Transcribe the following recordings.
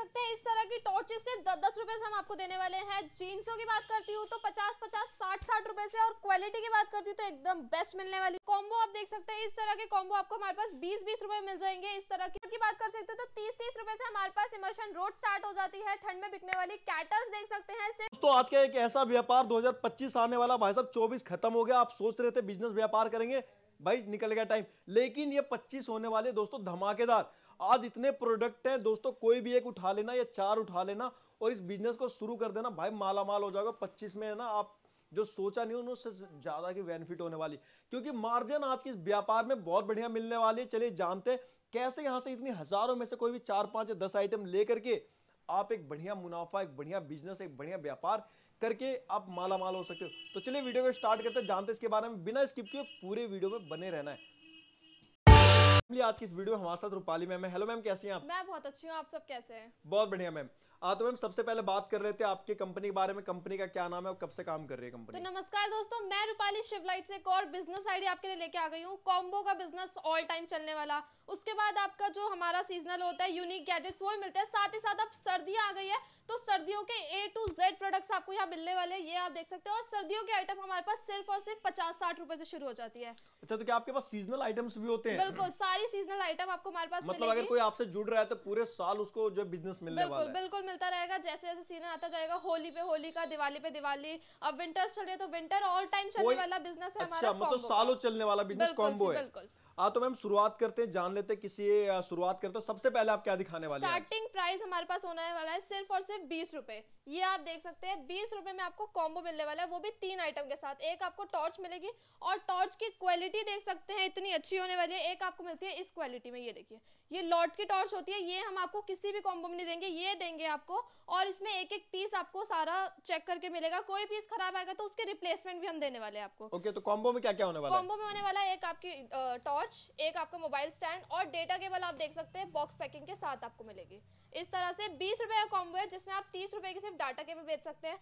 सकते हैं इस तरह की टॉर्चेस से दस दस रुपए हम आपको देने वाले हैं जीन्सों की बात करती हूँ तो पचास पचास साठ साठ रुपए से और क्वालिटी की बात करती हूँ तो एकदम बेस्ट मिलने वाली कॉम्बो आप देख सकते हैं इस तरह के कॉम्बो आपको हमारे पास बीस बीस रुपए मिल जाएंगे इस तरह की बात कर सकते हो तो तीस तीस रुपए से हमारे पास इमर्शन रोड स्टार्ट हो जाती है ठंड में बिकने वाली कैटल्स देख सकते हैं तो आज का एक ऐसा व्यापार दो आने वाला भाई साहब चौबीस खत्म हो गया आप सोच रहे थे बिजनेस व्यापार करेंगे भाई निकल गया टाइम लेकिन ये 25 होने वाले दोस्तों धमाकेदार आज इतने प्रोडक्ट हैं दोस्तों कोई भी एक उठा लेना या चार उठा लेना और इस बिजनेस को शुरू कर देना भाई माला माल हो जाएगा पच्चीस में है ना आप जो सोचा नहीं उन्होंने उससे ज़्यादा की बेनिफिट होने वाली क्योंकि मार्जिन आज के व्यापार में बहुत बढ़िया मिलने वाली है चलिए जानते हैं कैसे यहाँ से इतनी हज़ारों में से कोई भी चार पांच या दस आइटम लेकर के आप एक बढ़िया मुनाफा एक बढ़िया बिजनेस एक बढ़िया व्यापार करके आप माला माल हो सकते हो तो चलिए वीडियो को स्टार्ट करते हैं जानते इसके बारे में बिना स्किप किए पूरे वीडियो में बने रहना है आज की इस वीडियो में हमारे साथ रूपाली मैम है हेलो मैम कैसी हैं आप मैं बहुत अच्छी हूँ आप सब कैसे हैं बहुत बढ़िया मैम तो मैम सबसे पहले बात कर लेते हैं आपके कंपनी के बारे में कंपनी का क्या नाम है और कब से काम कर रही है कंपनी तो नमस्कार दोस्तों मैं रूपाली शिवलाइट से एक और बिजनेस आइडिया आपके लिए लेके आ गई हूँ कॉम्बो का बिजनेस ऑल टाइम चलने वाला उसके बाद आपका जो हमारा सीजनल होता है यूनिक गैजेट्स वो ही मिलते हैं साथ ही साथ अब सर्दी आ गई है तो सर्दियों के ए टू जेड प्रोडक्ट्स आपको यहाँ मिलने वाले हैं ये आप देख सकते हैं और सर्दियों के आइटम हमारे पास सिर्फ और सिर्फ पचास साठ रुपए से शुरू हो जाती है अच्छा तो क्या आपके पास सीजनल आइटम्स भी होते हैं बिल्कुल सारी सीजनल आइटम आपको हमारे पास मतलब अगर कोई आपसे जुड़ रहा है तो पूरे साल उसको जो बिजनेस मिलने वाला है बिल्कुल मिलता रहेगा जैसे जैसे सीजन आता जाएगा होली पे होली का दिवाली पे दिवाली अब विंटर्स चल रहे तो विंटर ऑल टाइम चलने वाला बिजनेस है हमारा मतलब सालों चलने वाला बिजनेस कॉम्बो है बिल्कुल हाँ, तो मैम शुरुआत करते हैं जान लेते किसी शुरुआत करते हैं सबसे पहले आप क्या दिखाने वाले हैं स्टार्टिंग प्राइस हमारे पास होने वाला है सिर्फ और सिर्फ बीस रुपए ये आप देख सकते हैं बीस रुपए में आपको कॉम्बो मिलने वाला है वो भी तीन आइटम के साथ एक आपको टॉर्च मिलेगी और टॉर्च की क्वालिटी देख सकते हैं इतनी अच्छी होने वाली है एक आपको मिलती है इस क्वालिटी में ये देखिए ये लॉट की टॉर्च होती है ये हम आपको किसी भी कॉम्बो में नहीं देंगे ये देंगे आपको और इसमें एक एक पीस आपको सारा चेक करके मिलेगा कोई पीस खराब आएगा तो उसके रिप्लेसमेंट भी हम देने वाले आपको ओके तो कॉम्बो में क्या क्या होने वाला कॉम्बो में होने वाला है एक आपकी टॉर्च एक आपका मोबाइल स्टैंड और डेटा केबल आप देख सकते हैं बॉक्स पैकिंग के साथ आपको मिलेगी इस तरह से बीस रुपए का कॉम्बो है जिसमें आप तीस रुपए की सिर्फ डाटा केबल बेच सकते हैं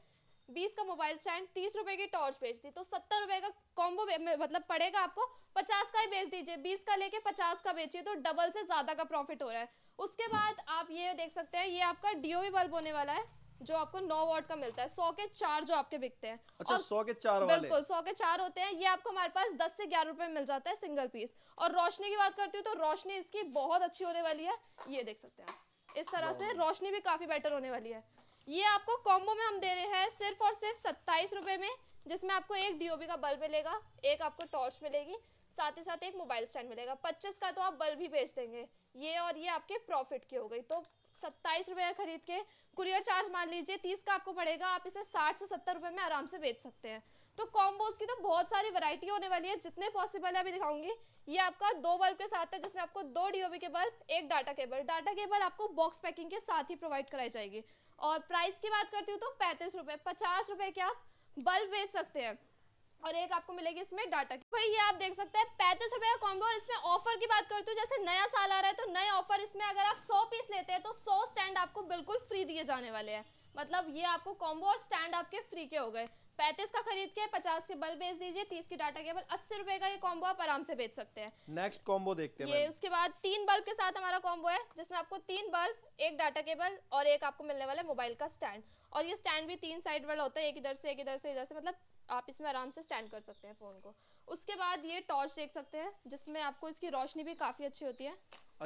बीस का मोबाइल स्टैंड तीस रुपए की टॉर्च बेच दी तो सत्तर रुपए का कॉम्बो मतलब पड़ेगा आपको पचास का ही बेच दीजिए बीस का लेके पचास का बेचिए तो डबल से ज़्यादा का प्रॉफिट हो रहा है उसके बाद आप ये देख सकते हैं ये आपका डीओवी बल्ब होने वाला है जो आपको नौ वॉट का मिलता है सौ के चार जो आपके बिकते हैं अच्छा सौ के चार वाले बिल्कुल सौ के चार होते हैं ये आपको हमारे पास दस से ग्यारह रुपए मिल जाता है सिंगल पीस और रोशनी की बात करती हूँ तो रोशनी इसकी बहुत अच्छी होने वाली है ये देख सकते हैं इस तरह से रोशनी भी काफी बेटर होने वाली है ये आपको कॉम्बो में हम दे रहे हैं सिर्फ और सिर्फ सत्ताईस रुपये में जिसमें आपको एक डीओबी का बल्ब मिलेगा एक आपको टॉर्च मिलेगी साथ ही साथ एक मोबाइल स्टैंड मिलेगा पच्चीस का तो आप बल्ब ही भेज देंगे ये और ये आपके प्रॉफिट की हो गई तो सत्ताईस रुपये खरीद के कुरियर चार्ज मान लीजिए तीस का आपको पड़ेगा आप इसे साठ से सत्तर रुपये में आराम से बेच सकते हैं तो कॉम्बोज की तो बहुत सारी वैरायटी होने वाली है जितने पॉसिबल है अभी दिखाऊंगी ये आपका दो बल्ब के साथ है जिसमें आपको दो डीओबी के बल्ब एक डाटा केबल डाटा केबल आपको बॉक्स पैकिंग के साथ ही प्रोवाइड कराई जाएगी और प्राइस की बात करती हूँ तो पैंतीस रुपये पचास रुपये के आप बल्ब बेच सकते हैं और एक आपको मिलेगी इसमें डाटा की भाई ये आप देख सकते हैं पैंतीस रुपये का कॉम्बो और इसमें ऑफर की बात करती हूँ जैसे नया साल आ रहा है तो नए ऑफर इसमें अगर आप सौ पीस लेते हैं तो सौ स्टैंड आपको बिल्कुल फ्री दिए जाने वाले हैं मतलब ये आपको कॉम्बो और स्टैंड आपके फ्री के हो गए पैंतीस का खरीद के पचास के बल बेच दीजिए तीस की डाटा केबल अस्सी रुपए का ये कॉम्बो आप आराम से बेच सकते हैं नेक्स्ट कॉम्बो देखते हैं ये उसके बाद तीन बल्ब के साथ हमारा कॉम्बो है जिसमें आपको तीन बल्ब एक डाटा केबल और एक आपको मिलने वाला है मोबाइल का स्टैंड और ये स्टैंड भी तीन साइड वाला होता है एक इधर से एक इधर से इधर से मतलब आप इसमें आराम से स्टैंड कर सकते हैं फ़ोन को उसके बाद ये टॉर्च देख सकते हैं जिसमें आपको इसकी रोशनी भी काफ़ी अच्छी होती है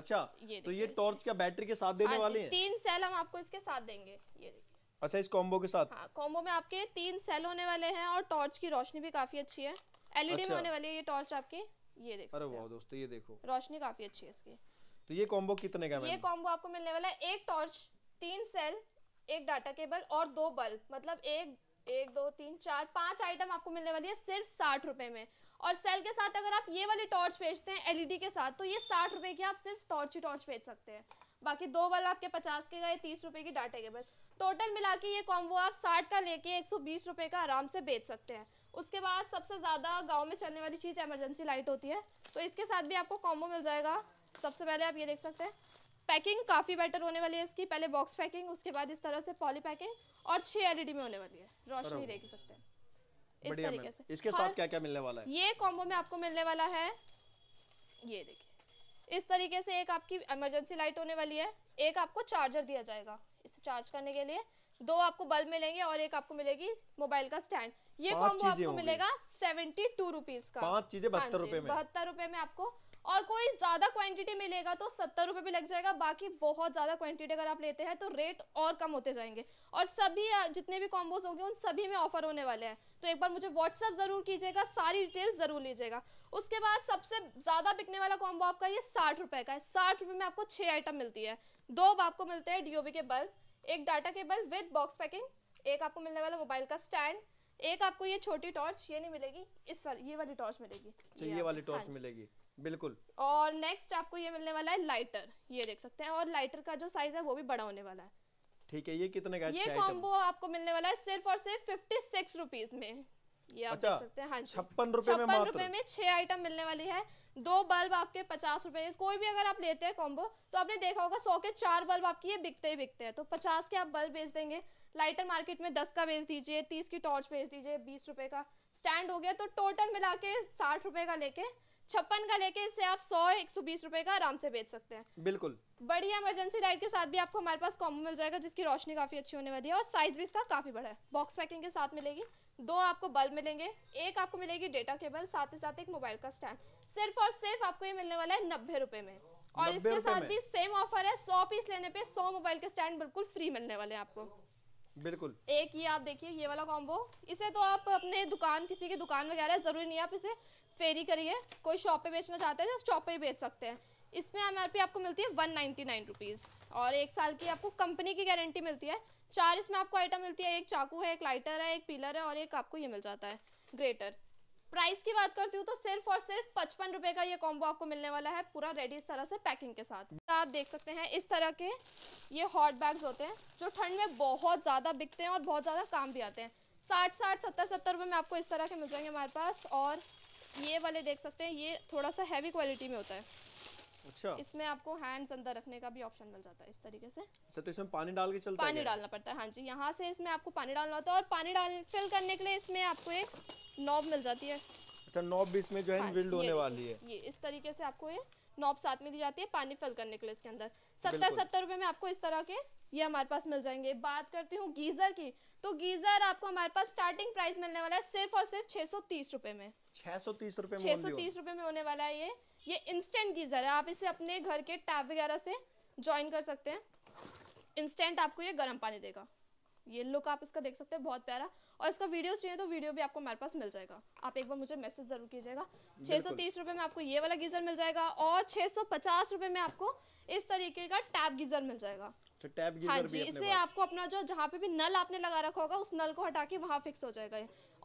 अच्छा ये तो ये टॉर्च क्या बैटरी के साथ देने हाँ वाले हैं तीन सेल हम आपको इसके साथ देंगे ये देखिए अच्छा इस कॉम्बो के साथ हाँ, कॉम्बो में आपके तीन सेल होने वाले हैं और टॉर्च की रोशनी भी काफी अच्छी है एलईडी अच्छा। में होने वाली है ये टॉर्च आपकी ये देख अरे वाह दोस्तों ये देखो रोशनी काफी अच्छी है इसकी तो ये कॉम्बो कितने का ये कॉम्बो आपको मिलने वाला है एक टॉर्च तीन सेल एक डाटा केबल और दो बल्ब मतलब एक एक दो तीन चार पांच आइटम आपको मिलने वाली है सिर्फ साठ रुपए में और सेल के साथ अगर आप ये वाली टॉर्च बेचते हैं एलईडी के साथ तो ये साठ रुपए की आप सिर्फ टॉर्च ही टॉर्च बेच सकते हैं बाकी दो बल्ब आपके पचास के गए तीस रुपए की डाटा केबल टोटल मिला के ये कॉम्बो आप साठ का लेके एक सौ बीस रुपये का आराम से बेच सकते हैं उसके बाद सबसे ज़्यादा गांव में चलने वाली चीज़ एमरजेंसी लाइट होती है तो इसके साथ भी आपको कॉम्बो मिल जाएगा सबसे पहले आप ये देख सकते हैं पैकिंग काफ़ी बेटर होने वाली है इसकी पहले बॉक्स पैकिंग उसके बाद इस तरह से पॉली पैकिंग और छः एल में होने वाली है रोशनी देख सकते हैं इस तरीके से इसके साथ क्या क्या मिलने वाला है ये कॉम्बो में आपको मिलने वाला है ये देखिए इस तरीके से एक आपकी इमरजेंसी लाइट होने वाली है एक आपको चार्जर दिया जाएगा इसे चार्ज करने के लिए दो आपको बल्ब मिलेंगे और एक आपको मिलेगी मोबाइल का स्टैंड ये कॉम्बो आपको मिलेगा सेवेंटी टू रुपीज का पांच चीजें हाँ बहत्तर रुपए में बहत्तर रुपए में आपको और कोई ज्यादा क्वांटिटी मिलेगा तो सत्तर रुपए भी लग जाएगा बाकी बहुत ज्यादा क्वांटिटी अगर आप लेते हैं तो रेट और कम होते जाएंगे और सभी जितने भी कॉम्बोज होंगे उन सभी में ऑफर होने वाले हैं तो एक बार मुझे व्हाट्सअप जरूर कीजिएगा सारी डिटेल जरूर लीजिएगा उसके बाद सबसे ज्यादा बिकने वाला कॉम्बो आपका ये साठ रुपए का है साठ रुपए में आपको छह आइटम मिलती है दो अब आपको मिलते हैं डीओबी के बल्ब एक data cable with box packing एक आपको मिलने वाला मोबाइल का स्टैंड एक आपको ये छोटी टॉर्च ये नहीं मिलेगी इस वाली ये वाली टॉर्च मिलेगी अच्छा, ये, ये वाली टॉर्च हाँ मिलेगी बिल्कुल और नेक्स्ट आपको ये मिलने वाला है लाइटर ये देख सकते हैं और लाइटर का जो साइज है वो भी बड़ा होने वाला है ठीक है ये कितने का ये कॉम्बो आपको मिलने वाला है सिर्फ और सिर्फ फिफ्टी सिक्स रुपीज में ये आप अच्छा, देख सकते हैं हाँ छप्पन रुपए में छह आइटम मिलने वाली है दो बल्ब आपके पचास रुपए कोई भी अगर आप लेते हैं कॉम्बो तो आपने देखा होगा सौ के चार बल्ब आपकी ये बिकते ही बिकते हैं तो पचास के आप बल्ब बेच देंगे लाइटर मार्केट में दस का बेच दीजिए तीस की टॉर्च बेच दीजिए बीस रुपए का स्टैंड हो गया तो टोटल मिला के साठ रुपए का लेके छप्पन का लेके इसे आप सौ एक सौ बीस रुपए का आराम से बेच सकते हैं बिल्कुल बढ़िया इमरजेंसी लाइट के साथ भी आपको हमारे पास कॉम्बो मिल जाएगा जिसकी रोशनी काफी अच्छी होने वाली है और साइज भी इसका काफी बड़ा है बॉक्स पैकिंग के साथ मिलेगी दो आपको बल्ब मिलेंगे एक आपको मिलेगी डेटा केबल साथ ही साथ एक मोबाइल का स्टैंड सिर्फ और सिर्फ आपको ये मिलने वाला है नब्बे रुपए में और इसके साथ भी सेम ऑफर है सौ पीस लेने पे सौ मोबाइल के स्टैंड बिल्कुल फ्री मिलने वाले हैं आपको बिल्कुल एक ये आप देखिए ये वाला कॉम्बो इसे तो आप अपने दुकान किसी की दुकान वगैरह जरूरी नहीं आप इसे फेरी करिए कोई शॉप पे बेचना चाहते हैं तो शॉप पे ही बेच सकते हैं इसमें एम आपको मिलती है वन नाइन्टी नाइन रुपीज़ और एक साल की आपको कंपनी की गारंटी मिलती है चार इसमें आपको आइटम मिलती है एक चाकू है एक लाइटर है एक पिलर है और एक आपको ये मिल जाता है ग्रेटर प्राइस की बात करती हूँ तो सिर्फ और सिर्फ पचपन रुपए का ये कॉम्बो आपको मिलने वाला है पूरा रेडी इस तरह से पैकिंग के साथ तो आप देख सकते हैं इस तरह के ये हॉट बैग्स होते हैं जो ठंड में बहुत ज़्यादा बिकते हैं और बहुत ज़्यादा काम भी आते हैं साठ साठ सत्तर सत्तर रुपये में आपको इस तरह के मिल जाएंगे हमारे पास और ये वाले देख सकते हैं ये थोड़ा सा हैवी क्वालिटी में होता है अच्छा इसमें आपको हैंड्स अंदर रखने का भी ऑप्शन मिल जाता है इस तरीके से अच्छा तो इसमें पानी डाल के चलता पानी है डालना पड़ता है हाँ जी यहाँ से इसमें आपको पानी डालना होता है और पानी डाल फिल करने के लिए इसमें आपको एक नॉब मिल जाती है अच्छा नॉब भी इसमें जो है बिल्ड हाँ होने वाली है ये इस तरीके से आपको ये नॉब साथ में दी जाती है पानी फिल करने के लिए इसके अंदर सत्तर सत्तर रुपए में आपको इस तरह के ये हमारे पास मिल जाएंगे बात करती हूँ गीजर की तो गीजर आपको हमारे पास स्टार्टिंग प्राइस मिलने वाला है सिर्फ और सिर्फ छह सौ तीस रुपए में छह सौ तीस रुपए छह सौ तीस रुपए में होने वाला है ये ये इंस्टेंट गीजर है आप इसे अपने घर के टैप वगैरह से ज्वाइन कर सकते हैं इंस्टेंट आपको ये गर्म पानी देगा ये लुक आप इसका देख सकते हैं बहुत प्यारा और इसका वीडियो चाहिए तो वीडियो भी आपको मेरे पास मिल जाएगा आप एक बार मुझे मैसेज जरूर कीजिएगा छह सौ में आपको ये वाला गीजर मिल जाएगा और छह सौ में आपको इस तरीके का टैप गीजर मिल जाएगा तो टैप गीजर हाँ जी इससे आपको अपना जो जहाँ पे भी नल आपने लगा रखा होगा उस नल को हटा के वहाँ फिक्स हो जाएगा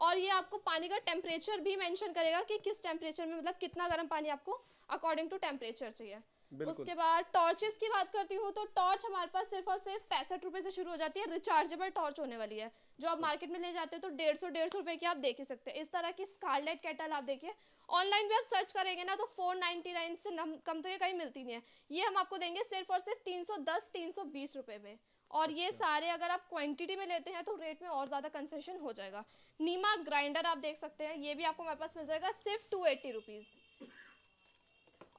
और ये आपको पानी का टेम्परेचर भी मेंशन करेगा कि किस टेम्परेचर में मतलब कितना गर्म पानी आपको अकॉर्डिंग टू टेम्परेचर चाहिए उसके बाद टॉर्चेस की बात करती हूँ तो टॉर्च हमारे पास सिर्फ और सिर्फ पैंसठ रुपए से शुरू हो जाती है रिचार्जेबल टॉर्च होने वाली है जो आप मार्केट में ले जाते हो तो डेढ़ सौ डेढ़ सौ रुपए की आप देख ही सकते हैं इस तरह की स्कारलेट कैटल आप देखिए ऑनलाइन भी आप सर्च करेंगे ना तो फोर नाइनटी नाइन से नम, कम तो ये कहीं मिलती नहीं है ये हम आपको देंगे सिर्फ और सिर्फ तीन सौ दस तीन सौ बीस रुपए में और ये अच्छा। सारे अगर आप क्वांटिटी में लेते हैं तो रेट में और ज़्यादा कंसेशन हो जाएगा नीमा ग्राइंडर आप देख सकते हैं ये भी आपको हमारे पास मिल जाएगा सिर्फ टू एट्टी रुपीज़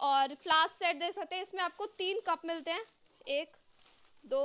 और फ्लास्क सेट दे सकते हैं इसमें आपको तीन कप मिलते हैं एक दो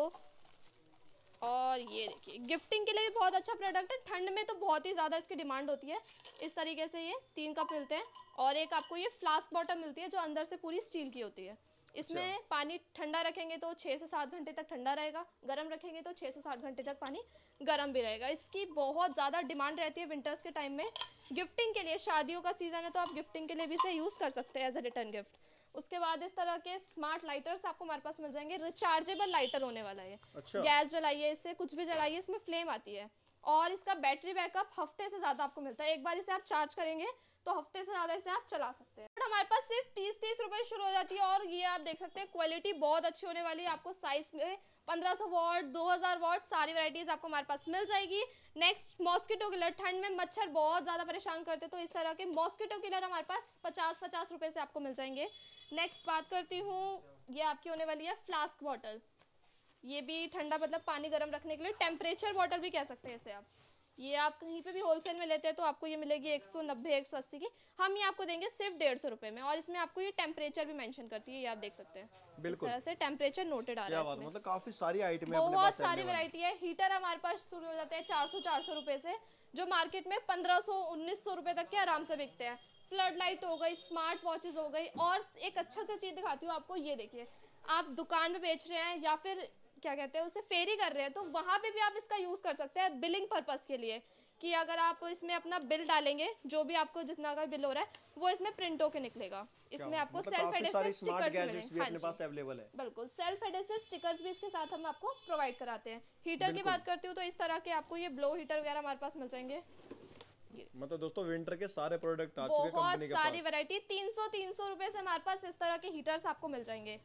और ये देखिए गिफ्टिंग के लिए भी बहुत अच्छा प्रोडक्ट है ठंड में तो बहुत ही ज़्यादा इसकी डिमांड होती है इस तरीके से ये तीन कप मिलते हैं और एक आपको ये फ्लास्क बॉटम मिलती है जो अंदर से पूरी स्टील की होती है इसमें अच्छा। पानी ठंडा रखेंगे तो छः से सात घंटे तक ठंडा रहेगा गर्म रखेंगे तो छः से सात घंटे तक पानी गर्म भी रहेगा इसकी बहुत ज़्यादा डिमांड रहती है विंटर्स के टाइम में गिफ्टिंग के लिए शादियों का सीज़न है तो आप गिफ्टिंग के लिए भी इसे यूज़ कर सकते हैं एज अ रिटर्न गिफ्ट उसके बाद इस तरह के स्मार्ट लाइटर्स आपको हमारे पास मिल जाएंगे रिचार्जेबल लाइटर होने वाला है अच्छा। गैस जलाइए इससे कुछ भी जलाइए इसमें फ्लेम आती है और इसका बैटरी बैकअप हफ्ते से ज़्यादा आपको मिलता है एक बार इसे आप चार्ज करेंगे तो हफ्ते से ज़्यादा इसे आप चला सकते हैं हमारे पास सिर्फ तीस तीस रुपए शुरू हो जाती है और ये आप देख सकते हैं क्वालिटी बहुत अच्छी होने वाली है आपको साइज में पंद्रह सौ वॉट दो हजार वॉट सारी वैरायटीज आपको हमारे पास मिल जाएगी नेक्स्ट मॉस्किटो किलर ठंड में मच्छर बहुत ज़्यादा परेशान करते तो इस तरह के मॉस्किटो किलर हमारे पास पचास पचास रुपए से आपको मिल जाएंगे नेक्स्ट बात करती हूँ ये आपकी होने वाली है फ्लास्क बॉटल ये भी ठंडा मतलब पानी गर्म रखने के लिए टेम्परेचर बॉटल भी कह सकते हैं इसे आप ये आप कहीं पे भी होलसेल में लेते हैं तो आपको ये मिलेगी एक सौ नब्बे एक सौ अस्सी की हम ये आपको देंगे सिर्फ डेढ़ सौ रुपए में और इसमें आपको ये टेम्परेचर भी मेंशन करती है ये आप देख सकते हैं बिल्कुल इस तरह से टेम्परेचर नोटेड आ रहा है मतलब काफी सारी आइटम बहुत सारी वेरायटी है हीटर हमारे पास शुरू हो जाते हैं चार सौ चार सौ रुपए से जो मार्केट में पंद्रह सौ उन्नीस सौ रुपए तक के आराम से बिकते हैं फ्लड लाइट हो गई स्मार्ट वॉचेज हो गई और एक अच्छा सा चीज़ दिखाती हूँ आपको ये देखिए आप दुकान पे बेच रहे हैं या फिर क्या कहते हैं उसे फेरी कर रहे हैं तो वहाँ पे भी आप इसका यूज़ कर सकते हैं बिलिंग पर्पज़ के लिए कि अगर आप इसमें अपना बिल डालेंगे जो भी आपको जितना का बिल हो रहा है वो इसमें प्रिंट होके निकलेगा इसमें आपको सेल्फ एडेसिव स्टिकर्स मिलेंगे हाँ है बिल्कुल सेल्फ एडेसिव स्टिकर्स भी इसके साथ हम आपको प्रोवाइड कराते हैं हीटर की बात करती हूँ तो इस तरह के आपको ये ब्लो हीटर वगैरह हमारे पास मिल जाएंगे मतलब दोस्तों विंटर के सारे प्रोडक्ट आ चुके बहुत सारी वैरायटी 300 300 रुपए से हमारे पास इस तरह के हीटर्स आपको मिल जाएंगे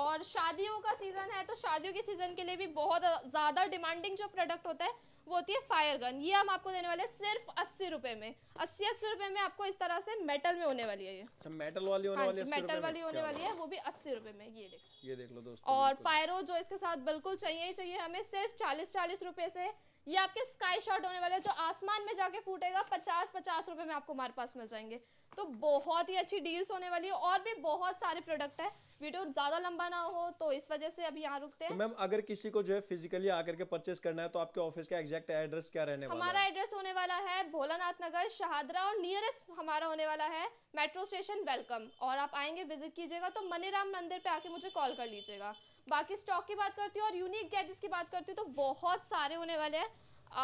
और शादियों का सीज़न है तो शादियों के सीज़न के लिए भी बहुत ज़्यादा डिमांडिंग जो प्रोडक्ट होता है वो होती है फायर गन ये हम आपको देने वाले सिर्फ अस्सी रुपए में अस्सी अस्सी रुपए में आपको इस तरह से मेटल में होने वाली है ये मेटल अच्छा, वाली होने हाँ वाली है मेटल वाली होने वाली है वो भी अस्सी रुपए में ये देख ये देख लो दोस्तों और पायरो जो इसके साथ बिल्कुल चाहिए ही चाहिए हमें सिर्फ चालीस चालीस रुपए से ये आपके स्काई शॉट होने वाले जो आसमान में जाके फूटेगा पचास पचास रुपए में आपको हमारे पास मिल जाएंगे तो बहुत ही अच्छी डील्स होने वाली है और भी बहुत सारे प्रोडक्ट है वीडियो ज़्यादा लंबा ना हो तो इस वजह से अभी यहाँ रुकते हैं तो मैम अगर किसी को जो है फिजिकली आकर के परचेस करना है तो आपके ऑफिस का एग्जैक्ट एड्रेस क्या रहने वाला हमारा एड्रेस होने वाला है भोलानाथ नगर शहादरा और नियरेस्ट हमारा होने वाला है मेट्रो स्टेशन वेलकम और आप आएंगे विजिट कीजिएगा तो मनीराम मंदिर पे आके मुझे कॉल कर लीजिएगा बाकी स्टॉक की बात करती हूँ और यूनिक गैजेट्स की बात करती हूँ तो बहुत सारे होने वाले हैं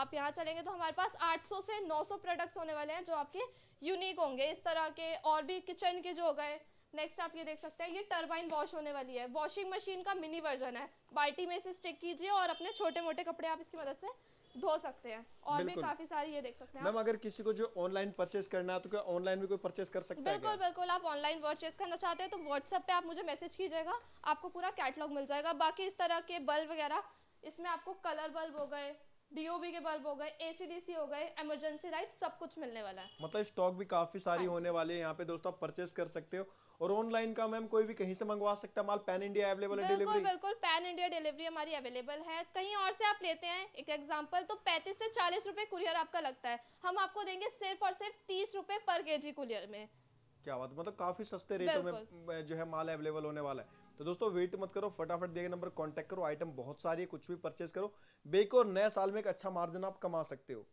आप यहाँ चलेंगे तो हमारे पास 800 से 900 प्रोडक्ट्स होने वाले हैं जो आपके यूनिक होंगे इस तरह के और भी किचन के जो हो गए नेक्स्ट आप ये देख सकते हैं ये टर्बाइन वॉश होने वाली है वॉशिंग मशीन का मिनी वर्जन है बाल्टी में इसे स्टिक कीजिए और अपने छोटे मोटे कपड़े आप इसकी मदद से धो सकते हैं और भी काफी सारी ये देख सकते हैं मैम अगर किसी को जो ऑनलाइन परचेस करना है तो क्या ऑनलाइन भी कोई परचेस कर सकता बिल्कुल है बिल्कुल आप ऑनलाइन परचेस करना चाहते हैं तो व्हाट्सएप पे आप मुझे मैसेज कीजिएगा आपको पूरा कैटलॉग मिल जाएगा बाकी इस तरह के बल्ब वगैरह इसमें आपको कलर बल्ब हो गए डीओबी के बल्ब हो गए एसीडीसी हो गए इमरजेंसी लाइट सब कुछ मिलने वाला है मतलब स्टॉक भी काफी सारी हाँ होने वाली है यहाँ पे दोस्तों आप परचेस कर सकते हो और ऑनलाइन का मैम कोई भी कहीं से मंगवा सकता माल पैन इंडिया अवेलेबल है बिल्कुल बिल्कुल पैन इंडिया डिलीवरी हमारी अवेलेबल है कहीं और से आप लेते हैं एक एग्जाम्पल तो पैंतीस से चालीस रुपए कुरियर आपका लगता है हम आपको देंगे सिर्फ और सिर्फ तीस रुपए पर के कुरियर में क्या बात मतलब काफी सस्ते रेटों में जो है माल अवेलेबल होने वाला है तो दोस्तों वेट मत करो फटाफट देखे नंबर कॉन्टेक्ट करो आइटम बहुत सारी है कुछ भी परचेज करो बेको नए साल में एक अच्छा मार्जिन आप कमा सकते हो